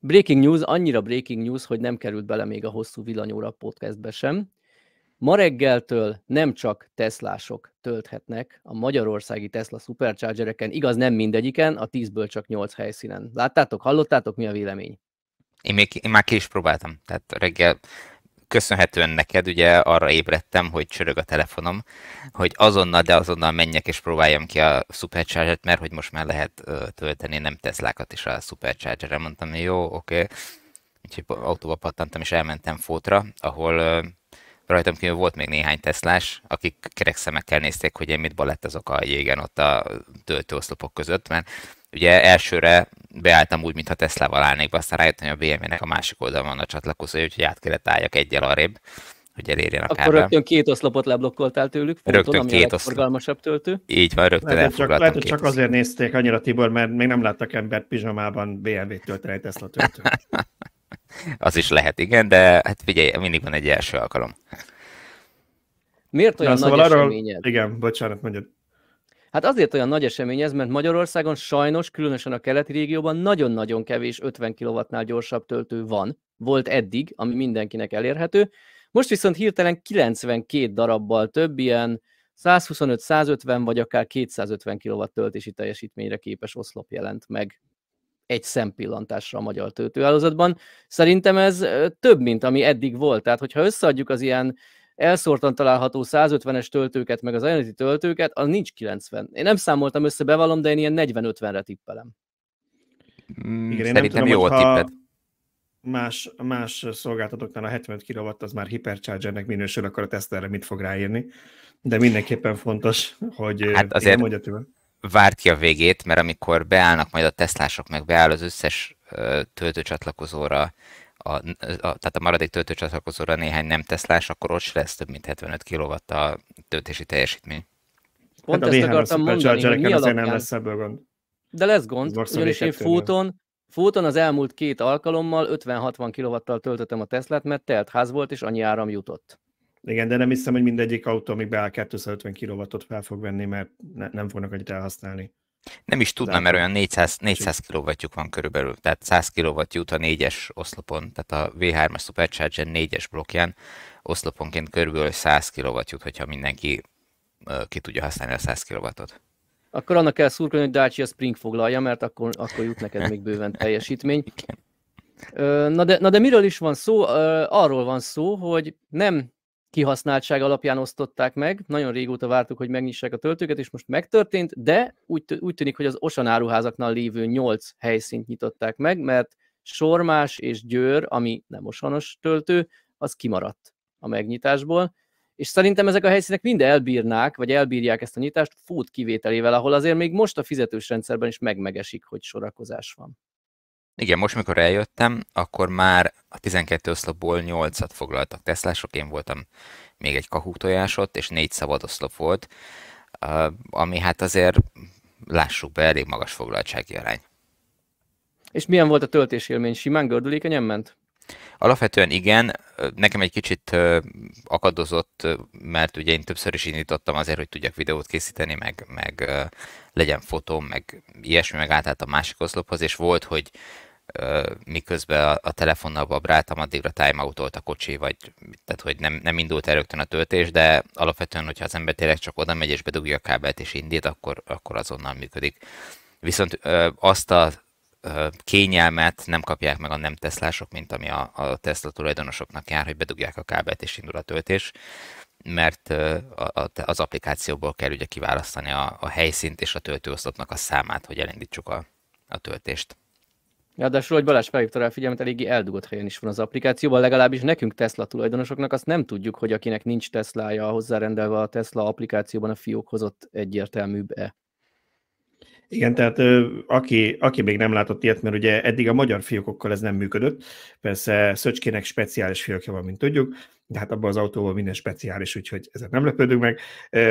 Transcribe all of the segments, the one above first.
Breaking news, annyira breaking news, hogy nem került bele még a hosszú villanyóra podcastbe sem. Ma reggeltől nem csak Teslások tölthetnek a magyarországi Tesla Superchargereken, igaz nem mindegyiken, a tízből csak nyolc helyszínen. Láttátok, hallottátok, mi a vélemény? Én, még, én már ki is próbáltam, tehát reggel köszönhetően neked ugye arra ébredtem, hogy csörög a telefonom, hogy azonnal, de azonnal menjek és próbáljam ki a supercharger mert hogy most már lehet uh, tölteni nem Teslákat is a supercharger Mondtam, hogy jó, oké. Okay. Úgyhogy autóba pattantam és elmentem Fótra, ahol uh, rajtam kívül volt még néhány Teslás, akik kerek szemekkel nézték, hogy én mit balettazok a jégen ott a töltőoszlopok között, mert Ugye elsőre beálltam úgy, mintha Tesla-val állnék be, aztán rájöttem, hogy a BMW-nek a másik oldalon van a csatlakozó, úgyhogy át kellett álljak egyel arrébb, hogy elérjen a kábel. Akkor rögtön két oszlopot leblokkoltál tőlük, fonton, rögtön ami két a legforgalmasabb töltő. Így van, rögtön lehet, csak, lehet, csak azért nézték annyira Tibor, mert még nem láttak embert pizsamában BMW-t tölteni egy Tesla töltőt. Az is lehet, igen, de hát figyelj, mindig van egy első alkalom. Miért olyan Na, nagy szóval eseményed? Igen, bocsánat, mondjad. Hát azért olyan nagy esemény ez, mert Magyarországon sajnos, különösen a keleti régióban nagyon-nagyon kevés 50 kW-nál gyorsabb töltő van, volt eddig, ami mindenkinek elérhető. Most viszont hirtelen 92 darabbal több ilyen 125-150 vagy akár 250 kW töltési teljesítményre képes oszlop jelent meg egy szempillantásra a magyar töltőhálózatban. Szerintem ez több, mint ami eddig volt. Tehát, hogyha összeadjuk az ilyen elszórtan található 150-es töltőket, meg az Ionity töltőket, az nincs 90. Én nem számoltam össze, bevallom, de én ilyen 40-50-re tippelem. Mm, Igen, én nem tudom, jó hogyha... tippet más, más szolgáltatóknál a 75 kW az már hiperchargernek minősül, akkor a Tesla mit fog ráírni. De mindenképpen fontos, hogy hát azért nem tőle. ki a végét, mert amikor beállnak majd a tesztlások, meg beáll az összes töltőcsatlakozóra a, a, tehát a maradék töltőcsatlakozóra néhány nem teszlás, akkor ott lesz több mint 75 kW a töltési teljesítmény. Pont hát ezt akartam mondani, hogy mi alapján... nem lesz ebből gond. De lesz gond, ugyanis én fóton, fóton az elmúlt két alkalommal 50-60 kw töltöttem a Teslát, mert telt ház volt, és annyi áram jutott. Igen, de nem hiszem, hogy mindegyik autó, amíg beáll 250 kW-ot fel fog venni, mert ne, nem fognak annyit elhasználni. Nem is tudna, mert olyan 400, 400 kW van körülbelül, tehát 100 kW jut a 4-es oszlopon, tehát a V3-as Supercharger 4-es blokkján oszloponként körülbelül 100 kW jut, hogyha mindenki ki tudja használni a 100 kw Akkor annak kell szurkolni, hogy Dacia Spring foglalja, mert akkor, akkor jut neked még bőven teljesítmény. Na de, na de miről is van szó? Arról van szó, hogy nem kihasználtság alapján osztották meg. Nagyon régóta vártuk, hogy megnyissák a töltőket, és most megtörtént, de úgy, úgy tűnik, hogy az Osan áruházaknál lévő nyolc helyszínt nyitották meg, mert Sormás és Győr, ami nem Osanos töltő, az kimaradt a megnyitásból, és szerintem ezek a helyszínek mind elbírnák, vagy elbírják ezt a nyitást fut kivételével, ahol azért még most a fizetős rendszerben is megmegesik, hogy sorakozás van. Igen, most mikor eljöttem, akkor már a 12 oszlopból 8-at foglaltak teszlások, én voltam még egy kakuk ott, és négy szabad oszlop volt, ami hát azért, lássuk be, elég magas foglaltsági arány. És milyen volt a töltésélmény? Simán gördülékenyen ment? Alapvetően igen, nekem egy kicsit akadozott, mert ugye én többször is indítottam azért, hogy tudjak videót készíteni, meg, meg legyen fotóm, meg ilyesmi, meg átállt a másik oszlophoz, és volt, hogy miközben a, a telefonnal babráltam, addigra out a kocsi, vagy tehát, hogy nem, nem indult el rögtön a töltés, de alapvetően, hogyha az ember tényleg csak oda megy és bedugja a kábelt és indít, akkor, akkor azonnal működik. Viszont ö, azt a ö, kényelmet nem kapják meg a nem teszlások, mint ami a, a Tesla tulajdonosoknak jár, hogy bedugják a kábelt és indul a töltés mert az applikációból kell ugye kiválasztani a, a helyszínt és a töltőoszlopnak a számát, hogy elindítsuk a, a töltést. Ráadásul, hogy Balázs felhívta rá a figyelmet, eléggé eldugott helyen is van az applikációban, legalábbis nekünk Tesla tulajdonosoknak azt nem tudjuk, hogy akinek nincs Teslája hozzárendelve a Tesla applikációban a fiókhoz ott egyértelműbb-e. Igen, tehát aki, aki még nem látott ilyet, mert ugye eddig a magyar fiókokkal ez nem működött, persze Szöcskének speciális fiókja van, mint tudjuk, de hát abban az autóban minden speciális, úgyhogy ezek nem lepődünk meg,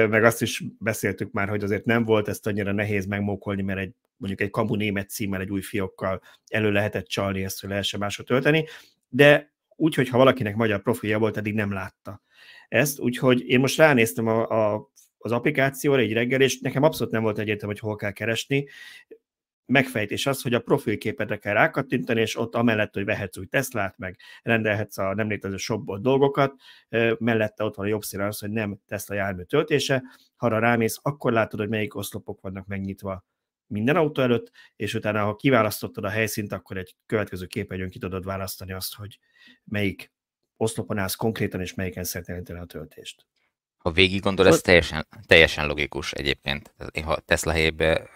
meg azt is beszéltük már, hogy azért nem volt ezt annyira nehéz megmókolni, mert egy mondjuk egy kamu német címmel, egy új fiókkal elő lehetett csalni ezt, hogy lehessen másra tölteni, de úgy, hogy ha valakinek magyar profilja volt, eddig nem látta ezt, úgyhogy én most ránéztem a, a az applikációra egy reggel, és nekem abszolút nem volt egyértelmű, hogy hol kell keresni. Megfejtés az, hogy a profilképedre kell rákattintani, és ott amellett, hogy vehetsz új Teslát, meg rendelhetsz a nem létező shopból dolgokat, mellette ott van a jobb az, hogy nem Tesla jármű töltése, ha arra rámész, akkor látod, hogy melyik oszlopok vannak megnyitva minden autó előtt, és utána, ha kiválasztottad a helyszínt, akkor egy következő képernyőn ki tudod választani azt, hogy melyik oszlopon állsz konkrétan, és melyiken szeretnél a töltést. Ha végig gondol, ez teljesen, teljesen logikus egyébként. Én, ha Tesla helyébe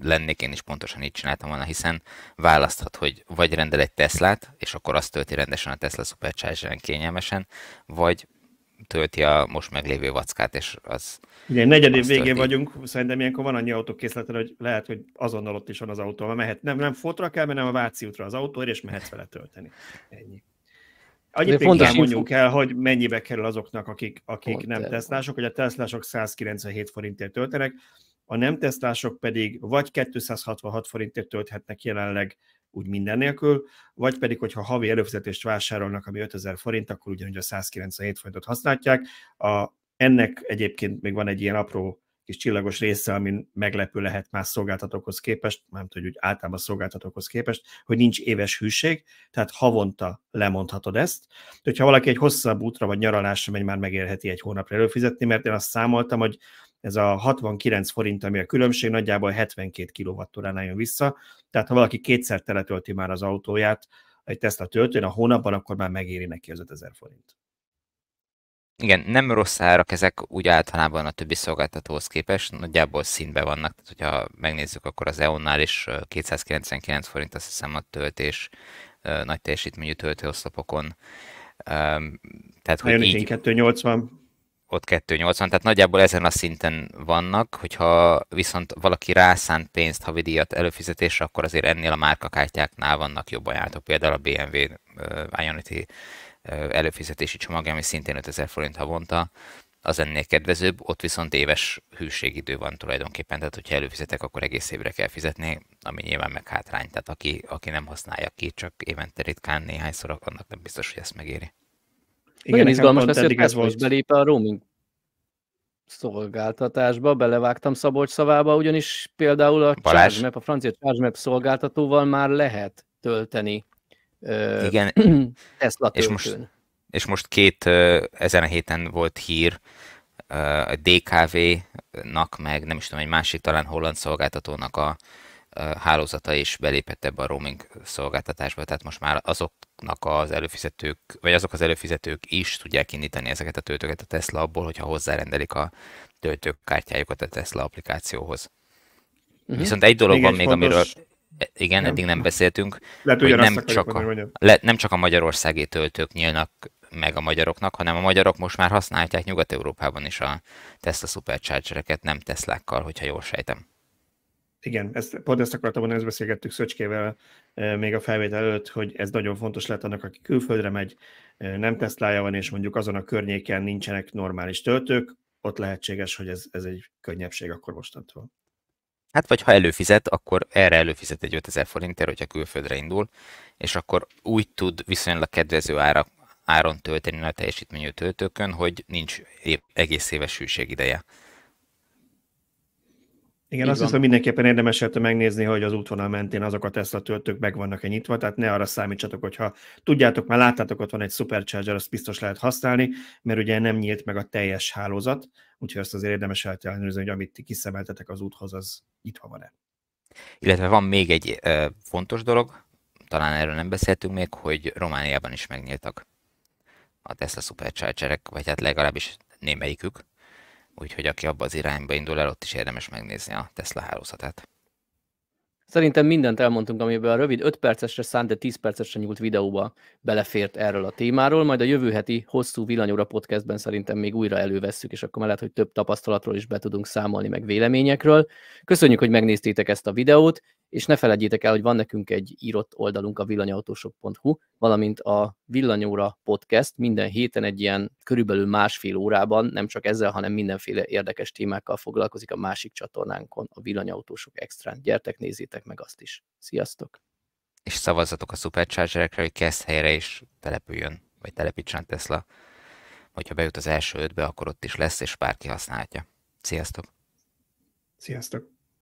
lennék, én is pontosan így csináltam volna, hiszen választhat, hogy vagy rendel egy Teslát, és akkor azt tölti rendesen a Tesla Supercharger-en kényelmesen, vagy tölti a most meglévő vackát, és az... Ugye negyed év végén tölti. vagyunk, szerintem ilyenkor van annyi autókészleted, hogy lehet, hogy azonnal ott is van az autó, mert mehet, nem, nem fotra kell, nem a Váci útra az autó, és mehetsz vele tölteni. Ennyi. Egyébként fontos mondjuk el, hogy mennyibe kerül azoknak, akik, akik nem tesztások, hogy a tesztások 197 forintért töltenek, a nem tesztások pedig vagy 266 forintért tölthetnek jelenleg úgy minden nélkül, vagy pedig, hogyha havi előfizetést vásárolnak, ami 5000 forint, akkor ugyanúgy a 197 forintot használják. A, ennek egyébként még van egy ilyen apró kis csillagos része, ami meglepő lehet más szolgáltatókhoz képest, nem tudjuk, hogy általában szolgáltatókhoz képest, hogy nincs éves hűség, tehát havonta lemondhatod ezt. De hogyha valaki egy hosszabb útra vagy nyaralásra megy, már megérheti egy hónapra előfizetni, mert én azt számoltam, hogy ez a 69 forint, ami a különbség, nagyjából 72 kilovattóránál jön vissza, tehát ha valaki kétszer teletölti már az autóját egy Tesla töltőn a hónapban, akkor már megéri neki az 5000 forint igen, nem rossz árak ezek úgy általában a többi szolgáltatóhoz képest, nagyjából színben vannak, tehát hogyha megnézzük, akkor az EON-nál is 299 forint azt hiszem a töltés nagy teljesítményű töltőoszlopokon. Tehát, hogy így, 280 ott 280, tehát nagyjából ezen a szinten vannak, hogyha viszont valaki rászánt pénzt havidíjat előfizetésre, akkor azért ennél a márkakártyáknál vannak jobb ajánlatok, például a BMW Ionity előfizetési csomagja, ami szintén 5000 forint havonta, az ennél kedvezőbb, ott viszont éves hűségidő van tulajdonképpen, tehát hogyha előfizetek, akkor egész évre kell fizetni, ami nyilván meg hátrány, tehát aki, aki nem használja ki, csak évente ritkán néhányszor, annak nem biztos, hogy ezt megéri. Igen, Nagyon izgalmas lesz, hogy ez volt belép a roaming szolgáltatásba, belevágtam Szabolcs szavába, ugyanis például a Map, a francia Map szolgáltatóval már lehet tölteni igen. Tesla és most, és most két, ezen a héten volt hír, a DKV-nak, meg nem is tudom, egy másik talán holland szolgáltatónak a, hálózata is belépett ebbe a roaming szolgáltatásba, tehát most már azoknak az előfizetők, vagy azok az előfizetők is tudják indítani ezeket a töltőket a Tesla abból, hogyha hozzárendelik a töltőkártyájukat a Tesla applikációhoz. Uh-huh. Viszont egy dolog még van egy még, fontos... amiről igen, nem. eddig nem beszéltünk, Lehet, hogy nem csak, a, le, nem csak a magyarországi töltők nyílnak meg a magyaroknak, hanem a magyarok most már használják Nyugat-Európában is a Tesla Superchargereket, nem Teslákkal, hogyha jól sejtem. Igen, ezt, pont ezt akartam mondani, ezt beszélgettük Szöcskével e, még a felvétel előtt, hogy ez nagyon fontos lehet annak, aki külföldre megy, e, nem Teslája van, és mondjuk azon a környéken nincsenek normális töltők, ott lehetséges, hogy ez, ez egy könnyebbség akkor mostantól. Hát vagy ha előfizet, akkor erre előfizet egy 5000 forintért, hogyha külföldre indul, és akkor úgy tud viszonylag kedvező ára, áron tölteni a teljesítményű töltőkön, hogy nincs egész éves hűség ideje. Igen, Így azt hiszem mindenképpen érdemes megnézni, hogy az útvonal mentén azok a Tesla töltők meg vannak-e nyitva, tehát ne arra számítsatok, hogyha tudjátok, már láttátok, ott van egy Supercharger, azt biztos lehet használni, mert ugye nem nyílt meg a teljes hálózat, úgyhogy azt azért érdemes ellenőrizni, hogy amit ti kiszemeltetek az úthoz, az itt van-e. Illetve van még egy ö, fontos dolog, talán erről nem beszéltünk még, hogy Romániában is megnyíltak a Tesla Superchargerek, vagy hát legalábbis némelyikük, úgyhogy aki abba az irányba indul el, ott is érdemes megnézni a Tesla hálózatát. Szerintem mindent elmondtunk, amiben a rövid 5 percesre szánt, de 10 percesre nyúlt videóba belefért erről a témáról, majd a jövő heti hosszú villanyóra podcastben szerintem még újra elővesszük, és akkor mellett, hogy több tapasztalatról is be tudunk számolni, meg véleményekről. Köszönjük, hogy megnéztétek ezt a videót, és ne felejtjétek el, hogy van nekünk egy írott oldalunk a villanyautósok.hu, valamint a Villanyóra podcast minden héten egy ilyen körülbelül másfél órában, nem csak ezzel, hanem mindenféle érdekes témákkal foglalkozik a másik csatornánkon, a Villanyautósok Extrán. Gyertek, nézzétek meg azt is. Sziasztok! És szavazzatok a Superchargerekre, hogy kezd helyre is települjön, vagy telepítsen Tesla. Hogyha bejut az első ötbe, akkor ott is lesz, és bárki használhatja. Sziasztok! Sziasztok!